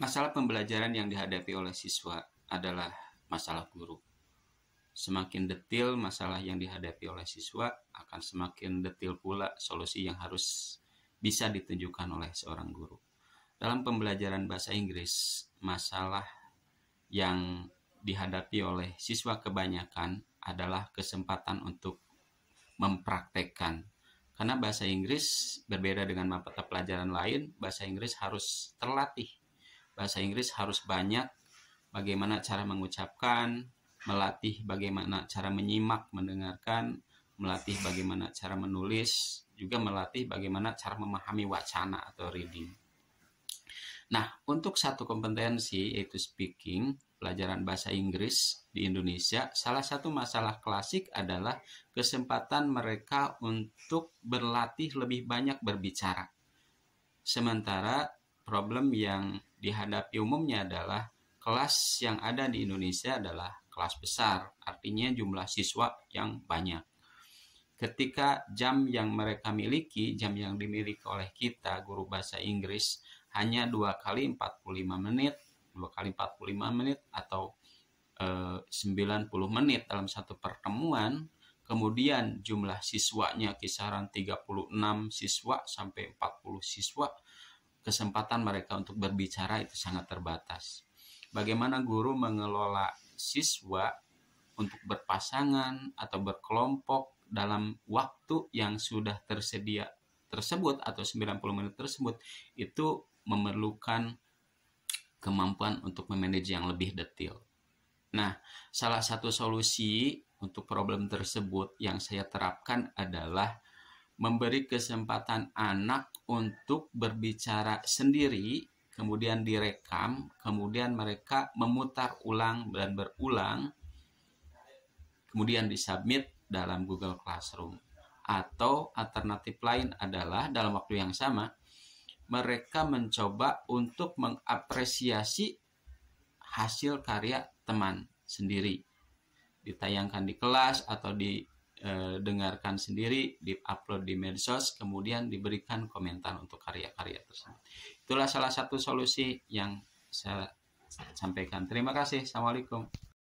Masalah pembelajaran yang dihadapi oleh siswa adalah masalah guru. Semakin detil masalah yang dihadapi oleh siswa, akan semakin detil pula solusi yang harus bisa ditunjukkan oleh seorang guru. Dalam pembelajaran bahasa Inggris, masalah yang dihadapi oleh siswa kebanyakan adalah kesempatan untuk mempraktekkan. Karena bahasa Inggris berbeda dengan mata pelajaran lain, bahasa Inggris harus terlatih bahasa Inggris harus banyak, bagaimana cara mengucapkan, melatih bagaimana cara menyimak, mendengarkan, melatih bagaimana cara menulis, juga melatih bagaimana cara memahami wacana atau reading. Nah, untuk satu kompetensi yaitu speaking, pelajaran bahasa Inggris di Indonesia, salah satu masalah klasik adalah kesempatan mereka untuk berlatih lebih banyak berbicara. Sementara problem yang dihadapi umumnya adalah kelas yang ada di Indonesia adalah kelas besar, artinya jumlah siswa yang banyak. Ketika jam yang mereka miliki, jam yang dimiliki oleh kita guru bahasa Inggris hanya dua kali 45 menit, dua kali 45 menit atau e, eh, 90 menit dalam satu pertemuan, kemudian jumlah siswanya kisaran 36 siswa sampai 40 siswa kesempatan mereka untuk berbicara itu sangat terbatas. Bagaimana guru mengelola siswa untuk berpasangan atau berkelompok dalam waktu yang sudah tersedia tersebut atau 90 menit tersebut itu memerlukan kemampuan untuk memanage yang lebih detail. Nah, salah satu solusi untuk problem tersebut yang saya terapkan adalah memberi kesempatan anak untuk berbicara sendiri, kemudian direkam, kemudian mereka memutar ulang dan berulang, kemudian disubmit dalam Google Classroom. Atau alternatif lain adalah dalam waktu yang sama, mereka mencoba untuk mengapresiasi hasil karya teman sendiri. Ditayangkan di kelas atau di Eh, dengarkan sendiri, di-upload di medsos, kemudian diberikan komentar untuk karya-karya tersebut. Itulah salah satu solusi yang saya sampaikan. Terima kasih. Assalamualaikum.